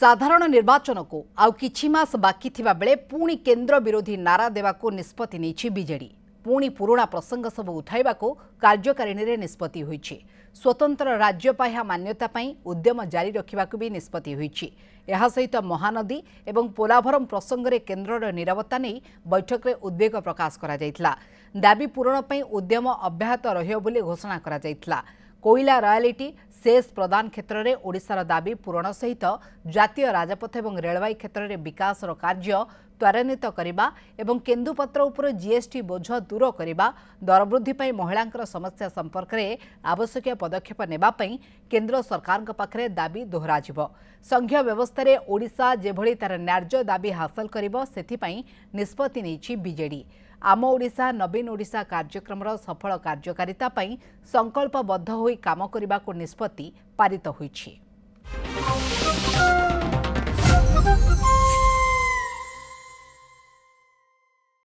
ସାଧାରଣ ନିର୍ବାଚନକୁ ଆଉ କିଛି ମାସ ବାକି ଥିବାବେଳେ ପୁଣି କେନ୍ଦ୍ର ବିରୋଧୀ ନାରା ଦେବାକୁ ନିଷ୍ପତ୍ତି ନେଇଛି ବିଜେଡ଼ି ପୁଣି ପୁରୁଣା ପ୍ରସଙ୍ଗ ସବୁ ଉଠାଇବାକୁ କାର୍ଯ୍ୟକାରିଣୀରେ ନିଷ୍ପତ୍ତି ହୋଇଛି ସ୍ୱତନ୍ତ୍ର ରାଜ୍ୟ ପାହ୍ୟା ମାନ୍ୟତା ପାଇଁ ଉଦ୍ୟମ ଜାରି ରଖିବାକୁ ବି ନିଷ୍ପତ୍ତି ହୋଇଛି ଏହା ସହିତ ମହାନଦୀ ଏବଂ ପୋଲାଭରମ୍ ପ୍ରସଙ୍ଗରେ କେନ୍ଦ୍ରର ନିରବତା ନେଇ ବୈଠକରେ ଉଦ୍ବେଗ ପ୍ରକାଶ କରାଯାଇଥିଲା ଦାବି ପୂରଣ ପାଇଁ ଉଦ୍ୟମ ଅବ୍ୟାହତ ରହିବ ବୋଲି ଘୋଷଣା କରାଯାଇଥିଲା କୋଇଲା ରୟାଲିଟି ସେସ୍ ପ୍ରଦାନ କ୍ଷେତ୍ରରେ ଓଡ଼ିଶାର ଦାବି ପୂରଣ ସହିତ ଜାତୀୟ ରାଜପଥ ଏବଂ ରେଳବାଇ କ୍ଷେତ୍ରରେ ବିକାଶର କାର୍ଯ୍ୟ ତ୍ୱରାନ୍ୱିତ କରିବା ଏବଂ କେନ୍ଦୁପତ୍ର ଉପରେ ଜିଏସ୍ଟି ବୋଝ ଦୂର କରିବା ଦରବୃଦ୍ଧି ପାଇଁ ମହିଳାଙ୍କର ସମସ୍ୟା ସମ୍ପର୍କରେ ଆବଶ୍ୟକୀୟ ପଦକ୍ଷେପ ନେବା ପାଇଁ କେନ୍ଦ୍ର ସରକାରଙ୍କ ପାଖରେ ଦାବି ଦୋହରାଯିବ ସଂଘୀୟ ବ୍ୟବସ୍ଥାରେ ଓଡ଼ିଶା ଯେଭଳି ତା'ର ନ୍ୟାର୍ଯ୍ୟ ଦାବି ହାସଲ କରିବ ସେଥିପାଇଁ ନିଷ୍ପତ୍ତି ନେଇଛି ବିଜେଡ଼ି ଆମ ଓଡ଼ିଶା ନବୀନ ଓଡ଼ିଶା କାର୍ଯ୍ୟକ୍ରମର ସଫଳ କାର୍ଯ୍ୟକାରିତା ପାଇଁ ସଂକଳ୍ପବଦ୍ଧ ହୋଇ କାମ କରିବାକୁ ନିଷ୍ପତ୍ତି ପାରିତ ହୋଇଛି